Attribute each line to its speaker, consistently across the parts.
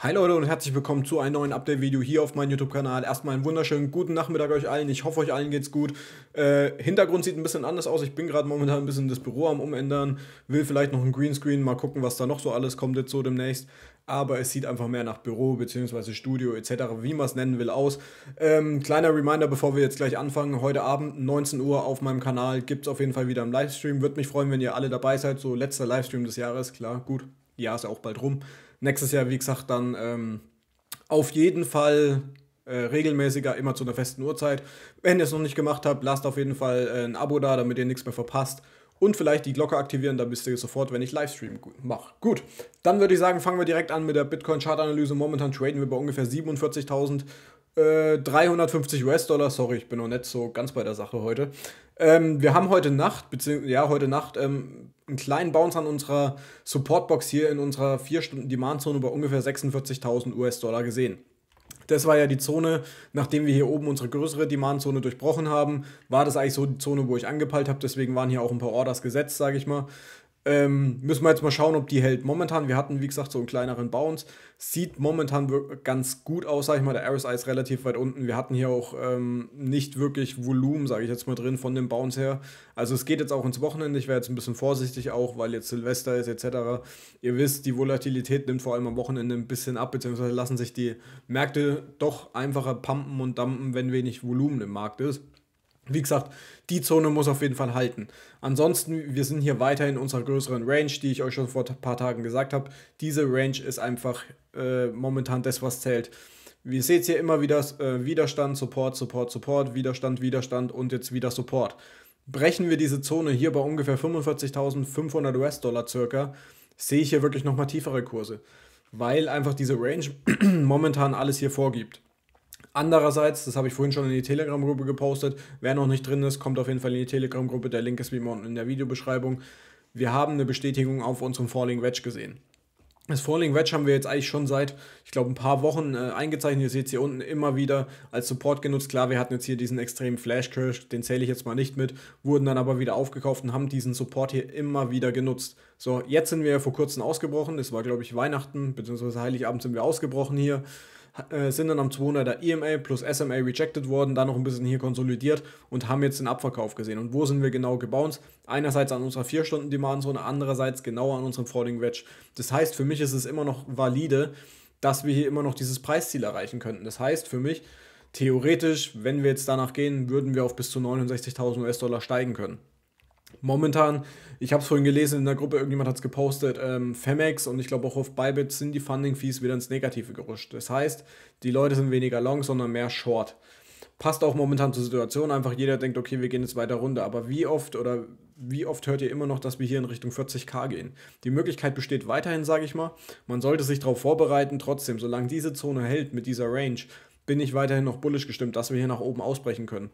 Speaker 1: Hi Leute und herzlich willkommen zu einem neuen Update-Video hier auf meinem YouTube-Kanal. Erstmal einen wunderschönen guten Nachmittag euch allen. Ich hoffe, euch allen geht's gut. Äh, Hintergrund sieht ein bisschen anders aus. Ich bin gerade momentan ein bisschen das Büro am Umändern. Will vielleicht noch ein Greenscreen, mal gucken, was da noch so alles kommt jetzt so demnächst. Aber es sieht einfach mehr nach Büro bzw. Studio etc., wie man es nennen will, aus. Ähm, kleiner Reminder, bevor wir jetzt gleich anfangen. Heute Abend, 19 Uhr auf meinem Kanal, gibt es auf jeden Fall wieder einen Livestream. Würde mich freuen, wenn ihr alle dabei seid. So letzter Livestream des Jahres, klar, gut. Ja, ist ja auch bald rum. Nächstes Jahr, wie gesagt, dann ähm, auf jeden Fall äh, regelmäßiger, immer zu einer festen Uhrzeit. Wenn ihr es noch nicht gemacht habt, lasst auf jeden Fall äh, ein Abo da, damit ihr nichts mehr verpasst. Und vielleicht die Glocke aktivieren, dann wisst ihr sofort, wenn ich Livestream mache. Gut, dann würde ich sagen, fangen wir direkt an mit der Bitcoin-Chart-Analyse. Momentan traden wir bei ungefähr 47.000. Äh, 350 US-Dollar, sorry, ich bin noch nicht so ganz bei der Sache heute. Ähm, wir haben heute Nacht, beziehungsweise ja, heute Nacht ähm, einen kleinen Bounce an unserer Supportbox hier in unserer 4-Stunden-Demand-Zone bei ungefähr 46.000 US-Dollar gesehen. Das war ja die Zone, nachdem wir hier oben unsere größere Demand-Zone durchbrochen haben, war das eigentlich so die Zone, wo ich angepeilt habe. Deswegen waren hier auch ein paar Orders gesetzt, sage ich mal. Ähm, müssen wir jetzt mal schauen, ob die hält. Momentan, wir hatten, wie gesagt, so einen kleineren Bounce. Sieht momentan ganz gut aus, sag ich mal. Der RSI ist relativ weit unten. Wir hatten hier auch ähm, nicht wirklich Volumen, sage ich jetzt mal drin, von dem Bounce her. Also es geht jetzt auch ins Wochenende. Ich wäre jetzt ein bisschen vorsichtig auch, weil jetzt Silvester ist etc. Ihr wisst, die Volatilität nimmt vor allem am Wochenende ein bisschen ab, beziehungsweise lassen sich die Märkte doch einfacher pumpen und dumpen, wenn wenig Volumen im Markt ist. Wie gesagt, die Zone muss auf jeden Fall halten. Ansonsten, wir sind hier weiter in unserer größeren Range, die ich euch schon vor ein paar Tagen gesagt habe. Diese Range ist einfach äh, momentan das, was zählt. Ihr seht hier immer wieder äh, Widerstand, Support, Support, Support, Widerstand, Widerstand und jetzt wieder Support. Brechen wir diese Zone hier bei ungefähr 45.500 US-Dollar circa, sehe ich hier wirklich nochmal tiefere Kurse, weil einfach diese Range momentan alles hier vorgibt. Andererseits, das habe ich vorhin schon in die Telegram-Gruppe gepostet, wer noch nicht drin ist, kommt auf jeden Fall in die Telegram-Gruppe, der Link ist wie immer unten in der Videobeschreibung. Wir haben eine Bestätigung auf unserem Falling Wedge gesehen. Das Falling Wedge haben wir jetzt eigentlich schon seit, ich glaube, ein paar Wochen äh, eingezeichnet. Ihr seht es hier unten immer wieder als Support genutzt. Klar, wir hatten jetzt hier diesen extremen Flash Crash, den zähle ich jetzt mal nicht mit, wurden dann aber wieder aufgekauft und haben diesen Support hier immer wieder genutzt. So, jetzt sind wir ja vor kurzem ausgebrochen. Es war, glaube ich, Weihnachten, beziehungsweise Heiligabend sind wir ausgebrochen hier. Äh, sind dann am 200er EMA plus SMA rejected worden, dann noch ein bisschen hier konsolidiert und haben jetzt den Abverkauf gesehen. Und wo sind wir genau gebounced? Einerseits an unserer 4-Stunden-Demand-Zone, andererseits genau an unserem Falling Wedge. Das heißt, für mich ist es immer noch valide, dass wir hier immer noch dieses Preisziel erreichen könnten. Das heißt für mich, theoretisch, wenn wir jetzt danach gehen, würden wir auf bis zu 69.000 US-Dollar steigen können. Momentan, ich habe es vorhin gelesen in der Gruppe, irgendjemand hat es gepostet, ähm, Femex und ich glaube auch auf Bybit sind die Funding-Fees wieder ins Negative gerutscht. Das heißt, die Leute sind weniger long, sondern mehr short. Passt auch momentan zur Situation, einfach jeder denkt, okay, wir gehen jetzt weiter runter. Aber wie oft oder wie oft hört ihr immer noch, dass wir hier in Richtung 40k gehen? Die Möglichkeit besteht weiterhin, sage ich mal. Man sollte sich darauf vorbereiten, trotzdem, solange diese Zone hält mit dieser Range, bin ich weiterhin noch bullisch gestimmt, dass wir hier nach oben ausbrechen können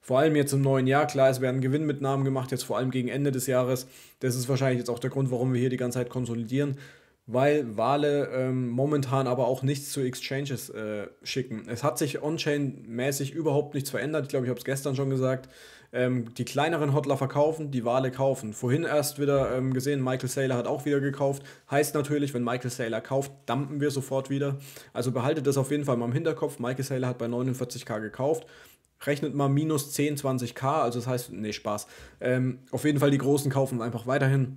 Speaker 1: vor allem jetzt im neuen Jahr, klar, es werden Gewinnmitnahmen gemacht, jetzt vor allem gegen Ende des Jahres. Das ist wahrscheinlich jetzt auch der Grund, warum wir hier die ganze Zeit konsolidieren, weil Wale ähm, momentan aber auch nichts zu Exchanges äh, schicken. Es hat sich on-chain-mäßig überhaupt nichts verändert. Ich glaube, ich habe es gestern schon gesagt. Ähm, die kleineren Hotler verkaufen, die Wale kaufen. Vorhin erst wieder ähm, gesehen, Michael Saylor hat auch wieder gekauft. Heißt natürlich, wenn Michael Saylor kauft, dumpen wir sofort wieder. Also behaltet das auf jeden Fall mal im Hinterkopf. Michael Saylor hat bei 49k gekauft rechnet mal minus 10, 20k, also das heißt, nee, Spaß. Ähm, auf jeden Fall die Großen kaufen einfach weiterhin.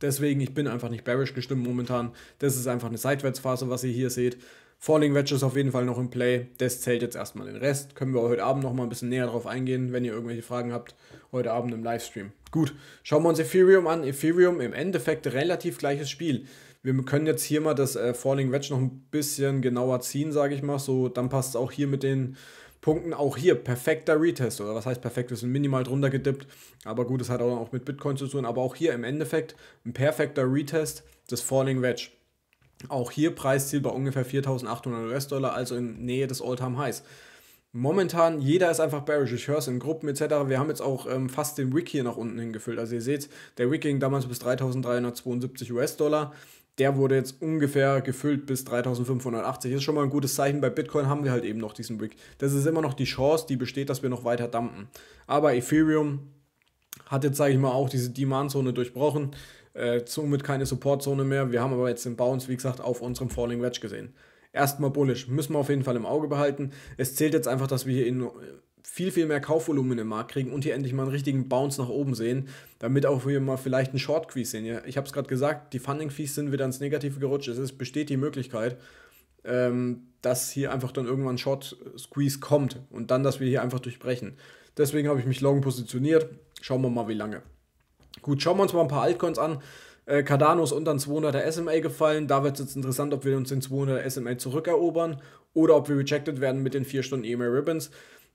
Speaker 1: Deswegen, ich bin einfach nicht bearish gestimmt momentan. Das ist einfach eine Seitwärtsphase, was ihr hier seht. Falling Wedge ist auf jeden Fall noch im Play. Das zählt jetzt erstmal den Rest. Können wir heute Abend nochmal ein bisschen näher drauf eingehen, wenn ihr irgendwelche Fragen habt. Heute Abend im Livestream. Gut, schauen wir uns Ethereum an. Ethereum im Endeffekt relativ gleiches Spiel. Wir können jetzt hier mal das äh, Falling Wedge noch ein bisschen genauer ziehen, sage ich mal. So, dann passt es auch hier mit den Punkten. Auch hier perfekter Retest, oder was heißt perfekt? Wir sind minimal drunter gedippt, aber gut, das hat auch mit Bitcoin zu tun. Aber auch hier im Endeffekt ein perfekter Retest des Falling Wedge. Auch hier Preisziel bei ungefähr 4.800 US-Dollar, also in Nähe des All-Time-Highs. Momentan, jeder ist einfach bearish. Ich höre es in Gruppen etc. Wir haben jetzt auch ähm, fast den Wick hier nach unten hingefüllt. Also ihr seht, der Wick ging damals bis 3.372 US-Dollar. Der wurde jetzt ungefähr gefüllt bis 3580. Ist schon mal ein gutes Zeichen. Bei Bitcoin haben wir halt eben noch diesen Wick. Das ist immer noch die Chance, die besteht, dass wir noch weiter dumpen. Aber Ethereum hat jetzt, sage ich mal, auch diese Demand-Zone durchbrochen. Äh, somit keine Support-Zone mehr. Wir haben aber jetzt den Bounce, wie gesagt, auf unserem Falling Wedge gesehen erstmal bullish. Müssen wir auf jeden Fall im Auge behalten. Es zählt jetzt einfach, dass wir hier in, viel, viel mehr Kaufvolumen im Markt kriegen und hier endlich mal einen richtigen Bounce nach oben sehen, damit auch wir mal vielleicht einen Short Squeeze sehen. Ja, ich habe es gerade gesagt, die Funding Fees sind wieder ins Negative gerutscht. Es ist, besteht die Möglichkeit, ähm, dass hier einfach dann irgendwann ein Short Squeeze kommt und dann, dass wir hier einfach durchbrechen. Deswegen habe ich mich long positioniert. Schauen wir mal, wie lange. Gut, schauen wir uns mal ein paar Altcoins an. Äh, Cardano ist unter den 200er SMA gefallen. Da wird es jetzt interessant, ob wir uns den 200er SMA zurückerobern oder ob wir rejected werden mit den 4 Stunden EMA Ribbons.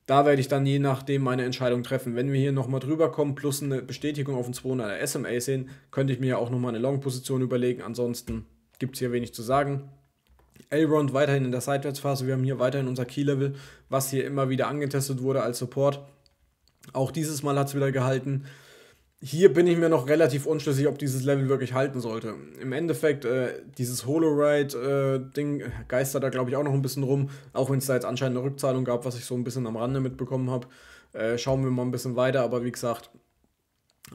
Speaker 1: Da werde ich dann je nachdem meine Entscheidung treffen. Wenn wir hier nochmal drüber kommen, plus eine Bestätigung auf den 200er SMA sehen, könnte ich mir ja auch nochmal eine Long-Position überlegen. Ansonsten gibt es hier wenig zu sagen. Elrond weiterhin in der Seitwärtsphase. Wir haben hier weiterhin unser Key-Level, was hier immer wieder angetestet wurde als Support. Auch dieses Mal hat es wieder gehalten hier bin ich mir noch relativ unschlüssig, ob dieses Level wirklich halten sollte. Im Endeffekt, äh, dieses Holoride-Ding äh, geistert da, glaube ich, auch noch ein bisschen rum, auch wenn es da jetzt anscheinend eine Rückzahlung gab, was ich so ein bisschen am Rande mitbekommen habe. Äh, schauen wir mal ein bisschen weiter, aber wie gesagt,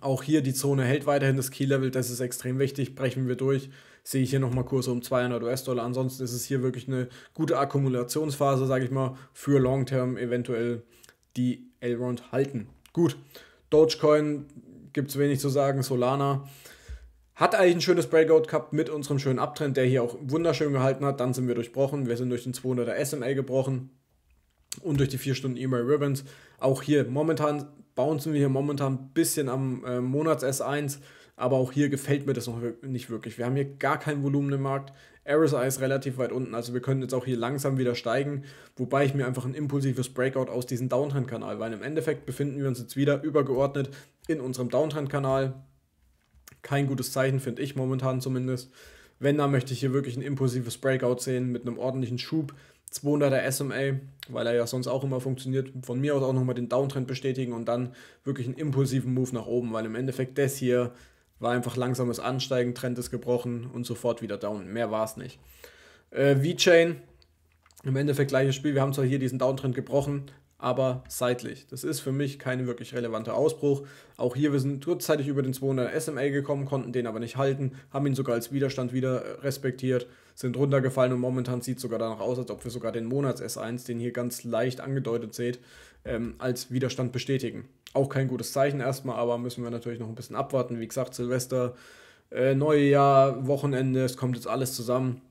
Speaker 1: auch hier die Zone hält weiterhin das Key-Level, das ist extrem wichtig, brechen wir durch. Sehe ich hier nochmal Kurse um 200 US-Dollar. Ansonsten ist es hier wirklich eine gute Akkumulationsphase, sage ich mal, für Long-Term eventuell die Elrond halten. Gut, Dogecoin gibt es wenig zu sagen. Solana hat eigentlich ein schönes Breakout gehabt mit unserem schönen Abtrend, der hier auch wunderschön gehalten hat. Dann sind wir durchbrochen. Wir sind durch den 200er SMA gebrochen und durch die 4 Stunden e mail Ribbons. Auch hier momentan bouncen wir hier momentan ein bisschen am äh, Monats S1 aber auch hier gefällt mir das noch nicht wirklich. Wir haben hier gar kein Volumen im Markt. RSI ist relativ weit unten, also wir können jetzt auch hier langsam wieder steigen, wobei ich mir einfach ein impulsives Breakout aus diesem Downtrend-Kanal, weil im Endeffekt befinden wir uns jetzt wieder übergeordnet in unserem Downtrend-Kanal. Kein gutes Zeichen, finde ich momentan zumindest. Wenn, dann möchte ich hier wirklich ein impulsives Breakout sehen mit einem ordentlichen Schub. 200er SMA, weil er ja sonst auch immer funktioniert. Von mir aus auch nochmal den Downtrend bestätigen und dann wirklich einen impulsiven Move nach oben, weil im Endeffekt das hier war einfach langsames Ansteigen, Trend ist gebrochen und sofort wieder down. Mehr war es nicht. Äh, V-Chain, im Endeffekt gleiches Spiel. Wir haben zwar hier diesen Downtrend gebrochen, aber seitlich. Das ist für mich kein wirklich relevanter Ausbruch. Auch hier, wir sind kurzzeitig über den 200 SMA gekommen, konnten den aber nicht halten, haben ihn sogar als Widerstand wieder äh, respektiert, sind runtergefallen und momentan sieht es sogar danach aus, als ob wir sogar den Monats S1, den hier ganz leicht angedeutet seht, ähm, als Widerstand bestätigen. Auch kein gutes Zeichen erstmal, aber müssen wir natürlich noch ein bisschen abwarten. Wie gesagt, Silvester, äh, neue Wochenende, es kommt jetzt alles zusammen.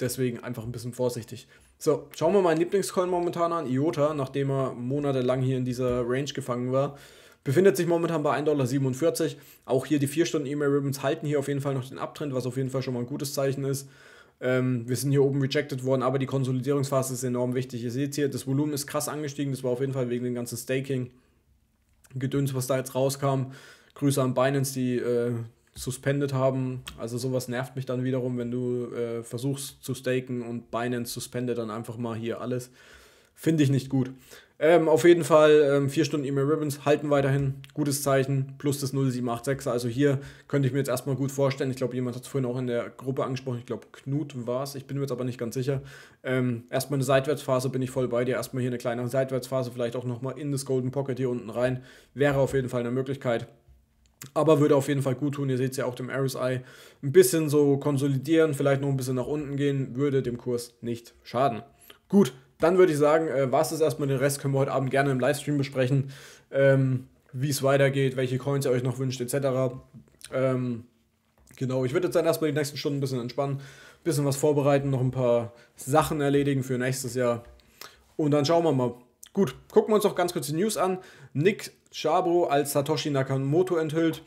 Speaker 1: Deswegen einfach ein bisschen vorsichtig. So, schauen wir mal meinen Lieblingscoin momentan an. IOTA, nachdem er monatelang hier in dieser Range gefangen war, befindet sich momentan bei 1,47 Dollar. Auch hier die 4-Stunden-E-Mail-Ribbons halten hier auf jeden Fall noch den Abtrend, was auf jeden Fall schon mal ein gutes Zeichen ist. Ähm, wir sind hier oben rejected worden, aber die Konsolidierungsphase ist enorm wichtig. Ihr seht hier, das Volumen ist krass angestiegen. Das war auf jeden Fall wegen dem ganzen Staking. Gedöns, was da jetzt rauskam. Grüße an Binance, die äh, suspendet haben. Also sowas nervt mich dann wiederum, wenn du äh, versuchst zu staken und Binance suspendet dann einfach mal hier alles. Finde ich nicht gut. Ähm, auf jeden Fall ähm, 4 Stunden E-Mail Ribbons halten weiterhin. Gutes Zeichen. Plus das 0786 Also hier könnte ich mir jetzt erstmal gut vorstellen. Ich glaube, jemand hat es vorhin auch in der Gruppe angesprochen. Ich glaube, Knut war es. Ich bin mir jetzt aber nicht ganz sicher. Ähm, erstmal eine Seitwärtsphase bin ich voll bei dir. Erstmal hier eine kleine Seitwärtsphase. Vielleicht auch nochmal in das Golden Pocket hier unten rein. Wäre auf jeden Fall eine Möglichkeit. Aber würde auf jeden Fall gut tun. Ihr seht es ja auch dem RSI. Ein bisschen so konsolidieren, vielleicht noch ein bisschen nach unten gehen, würde dem Kurs nicht schaden. Gut, dann würde ich sagen, äh, war es das erstmal. Den Rest können wir heute Abend gerne im Livestream besprechen, ähm, wie es weitergeht, welche Coins ihr euch noch wünscht, etc. Ähm, genau, ich würde jetzt dann erstmal die nächsten Stunden ein bisschen entspannen, ein bisschen was vorbereiten, noch ein paar Sachen erledigen für nächstes Jahr. Und dann schauen wir mal. Gut, gucken wir uns noch ganz kurz die News an. Nick Schabro als Satoshi Nakamoto enthüllt.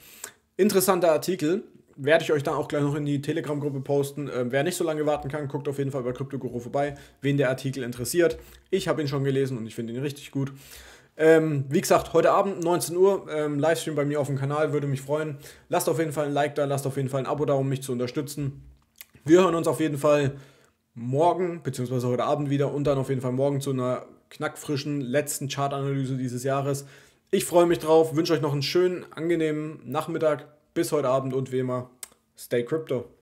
Speaker 1: Interessanter Artikel werde ich euch dann auch gleich noch in die Telegram-Gruppe posten. Ähm, wer nicht so lange warten kann, guckt auf jeden Fall bei CryptoGuru vorbei, wen der Artikel interessiert. Ich habe ihn schon gelesen und ich finde ihn richtig gut. Ähm, wie gesagt, heute Abend 19 Uhr, ähm, Livestream bei mir auf dem Kanal, würde mich freuen. Lasst auf jeden Fall ein Like da, lasst auf jeden Fall ein Abo da, um mich zu unterstützen. Wir hören uns auf jeden Fall morgen, beziehungsweise heute Abend wieder und dann auf jeden Fall morgen zu einer knackfrischen letzten Chartanalyse dieses Jahres. Ich freue mich drauf, wünsche euch noch einen schönen, angenehmen Nachmittag bis heute Abend und wie immer, stay crypto.